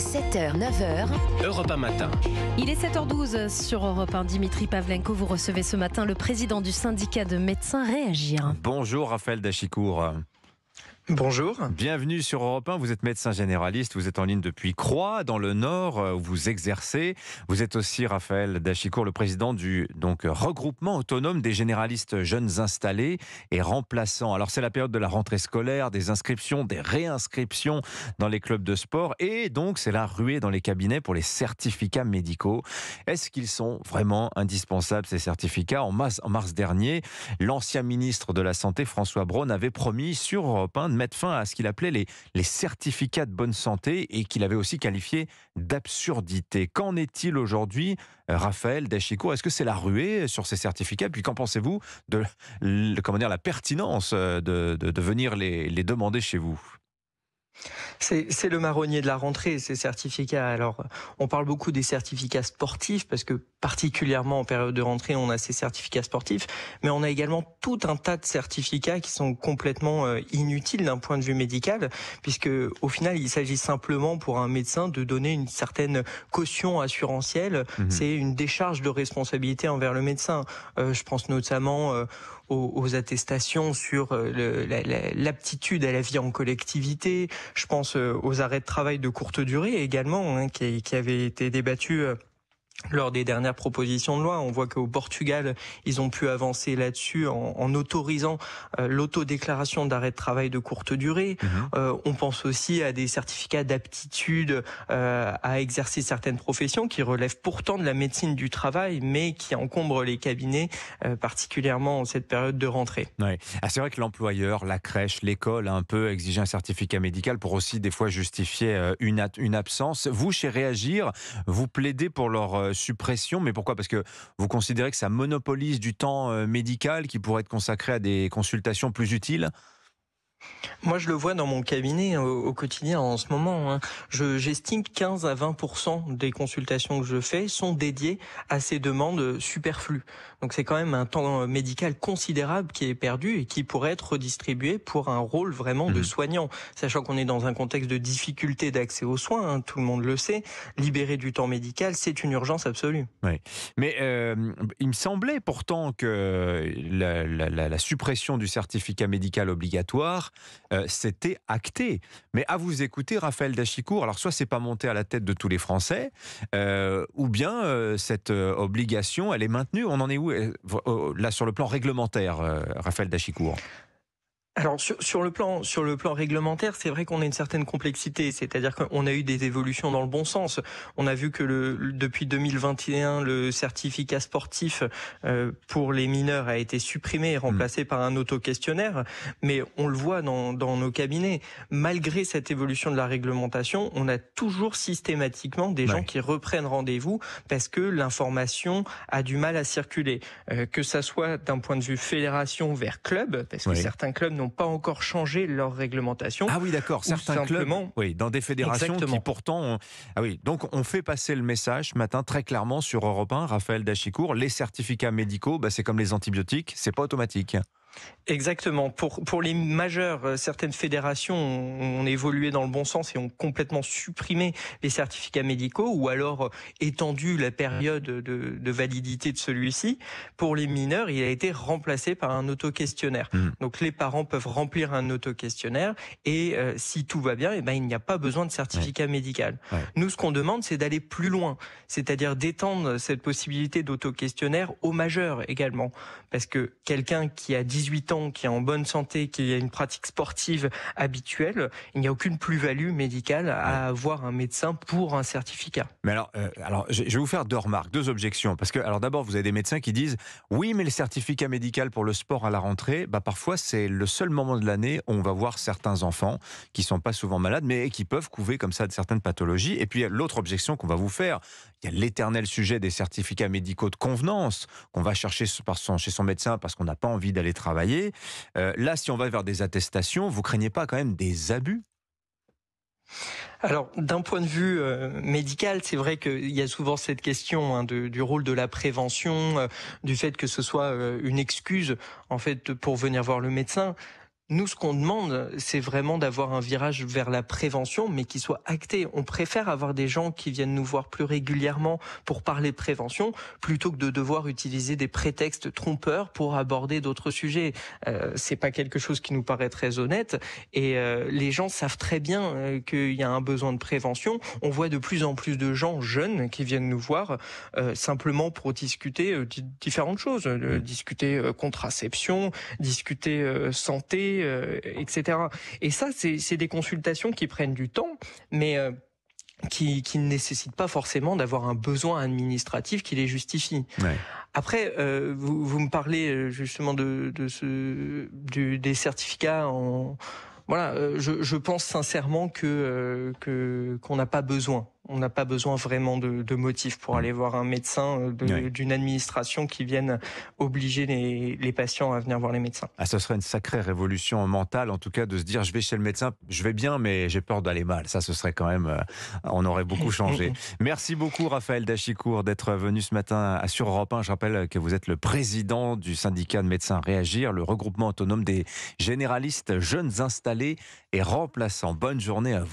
7h, 9h. Europe 1 matin. Il est 7h12 sur Europe 1. Dimitri Pavlenko, vous recevez ce matin le président du syndicat de médecins Réagir. Bonjour Raphaël Dachicourt. Bonjour. Bienvenue sur Europe 1. Vous êtes médecin généraliste, vous êtes en ligne depuis Croix, dans le Nord, euh, où vous exercez. Vous êtes aussi, Raphaël Dachicourt, le président du donc, regroupement autonome des généralistes jeunes installés et remplaçants. Alors, c'est la période de la rentrée scolaire, des inscriptions, des réinscriptions dans les clubs de sport. Et donc, c'est la ruée dans les cabinets pour les certificats médicaux. Est-ce qu'ils sont vraiment indispensables, ces certificats en mars, en mars dernier, l'ancien ministre de la Santé, François Braun, avait promis sur Europe 1 mettre fin à ce qu'il appelait les, les certificats de bonne santé et qu'il avait aussi qualifié d'absurdité. Qu'en est-il aujourd'hui, euh, Raphaël Deschicot Est-ce que c'est la ruée sur ces certificats Puis qu'en pensez-vous de, comment dire, la pertinence euh, de, venir les demander chez vous c'est le marronnier de la rentrée, ces certificats. Alors, on parle beaucoup des certificats sportifs, parce que particulièrement en période de rentrée, on a ces certificats sportifs, mais on a également tout un tas de certificats qui sont complètement euh, inutiles d'un point de vue médical, puisque au final, il s'agit simplement pour un médecin de donner une certaine caution assurantielle. Mhm. C'est une décharge de responsabilité envers le médecin. Euh, je pense notamment... Euh, aux, attestations sur l'aptitude à la vie en collectivité, je pense euh, aux arrêts de travail de courte durée également, hein, qui, qui, avaient été débattus euh, lors des dernières propositions de loi. On voit qu'au Portugal, ils ont pu avancer là-dessus en, autorisant euh, l'autodéclaration d'arrêt de travail de courte durée. Mhm. Euh, on pense aussi à des certificats d'aptitude euh, à exercer certaines professions qui relèvent pourtant de la médecine du travail, mais qui encombrent les cabinets, particulièrement en cette période de rentrée. Ah, c'est vrai que l'employeur, la crèche, l'école un peu exigé un certificat médical pour aussi des fois justifier une, une absence. Vous, chez Réagir, vous plaidez pour leur euh, suppression. Mais pourquoi Parce que vous considérez que ça monopolise du temps euh, médical qui pourrait être consacré à des consultations plus utiles moi, je le vois dans mon cabinet hein, au, quotidien en ce moment. Hein. J'estime Je, 15 à 20 des consultations que je fais sont dédiées à ces demandes superflues. Donc, c'est quand même un temps médical considérable qui est perdu et qui pourrait être redistribué pour un rôle vraiment de mmh. soignant. Sachant qu'on est dans un contexte de difficulté d'accès aux soins, hein, tout le monde le sait. Libérer du temps médical, c'est une urgence absolue. Oui. Mais euh, il me semblait pourtant que la suppression du certificat médical obligatoire euh, c'était acté. Mais à vous écouter, Raphaël Dachicourt, alors soit c'est pas monté à la tête de tous les Français, euh, ou bien euh, cette obligation, elle est maintenue. On en est où là sur le plan réglementaire, Raphaël Dachicourt alors sur, sur, le plan sur le plan réglementaire, c'est vrai qu'on a une certaine complexité, c'est-à-dire qu'on a eu des évolutions dans le bon sens. On a vu que le, depuis 2021, le certificat sportif euh, pour les mineurs a été supprimé et mm. remplacé par un auto-questionnaire, mais on le voit dans, dans nos cabinets. Malgré cette évolution de la réglementation, on a toujours systématiquement des gens qui reprennent rendez-vous parce que l'information a du mal à circuler, euh, que ça soit d'un point de vue fédération vers club, parce que certains clubs n'ont pas encore changé leur réglementation. Ah oui, d'accord, certains clubs, oui, dans des fédérations qui pourtant... Ah oui, donc on fait passer le message matin très clairement sur Europe 1, Raphaël Dachicourt, les certificats médicaux, bah, c'est comme les antibiotiques, c'est pas automatique. Exactement. Pour, pour les majeurs, euh, certaines fédérations ont, évolué dans le bon sens et ont complètement supprimé les certificats médicaux ou alors euh, étendu la période de, validité de celui-ci. Pour les mineurs, il a été remplacé par un auto-questionnaire. Mmh. Donc les parents peuvent remplir un auto-questionnaire et euh, si tout va bien, et eh ben, il n'y a pas besoin de certificat médical. Nous, ce qu'on demande, c'est d'aller plus loin, c'est-à-dire d'étendre cette possibilité d'auto-questionnaire aux majeurs également. Parce que quelqu'un qui a dit 18 ans, qui est en bonne santé, qui a une pratique sportive habituelle, il n'y a aucune plus-value médicale à avoir un médecin pour un certificat. Mais alors, euh, alors je vais vous faire deux remarques, deux objections. Parce que, alors d'abord, vous avez des médecins qui disent oui, mais le certificat médical pour le sport à la rentrée, bah, parfois, c'est le seul moment de l'année où on va voir certains enfants qui sont pas souvent malades, mais qui peuvent couver comme ça de certaines pathologies. Et puis, l'autre objection qu'on va vous faire, il y a l'éternel sujet des certificats médicaux de convenance qu'on va chercher chez son médecin parce qu'on n'a pas envie d'aller travailler travailler. Euh, là, si on va vers des attestations, vous craignez pas quand même des abus alors, d'un point de vue euh, médical, c'est vrai qu'il y a souvent cette question hein, du rôle de la prévention, euh, du fait que ce soit une excuse en fait pour venir voir le médecin. Nous, ce qu'on demande, c'est vraiment d'avoir un virage vers la prévention, mais qui soit acté. On préfère avoir des gens qui viennent nous voir plus régulièrement pour parler prévention, plutôt que de devoir utiliser des prétextes trompeurs pour aborder d'autres sujets. Euh, c'est pas quelque chose qui nous paraît très honnête. Et euh, les gens savent très bien euh, qu'il y a un besoin de prévention. On voit de plus en plus de gens jeunes qui viennent nous voir euh, simplement pour discuter différentes choses, discuter contraception, discuter santé euh, etc. Et ça, c'est des consultations qui prennent du temps, mais euh, qui, qui, ne nécessitent pas forcément d'avoir un besoin administratif qui les justifie. Après, euh, vous, me parlez justement de, ce, des certificats en voilà. Je, pense sincèrement que qu'on n'a pas besoin on n'a pas besoin vraiment de, de pour mm. aller voir un médecin euh, d'une administration qui vienne obliger les, patients à venir voir les médecins. ce ah, serait une sacrée révolution mentale, en tout cas, de se dire je vais chez le médecin, je vais bien, mais j'ai peur d'aller mal. Ça, ce serait quand même, euh, on aurait beaucoup changé. Merci beaucoup, Raphaël Dachicourt, d'être venu ce matin à sur Europe 1. Je rappelle que vous êtes le président du syndicat de médecins Réagir, le regroupement autonome des généralistes jeunes installés et remplaçants. Bonne journée à vous.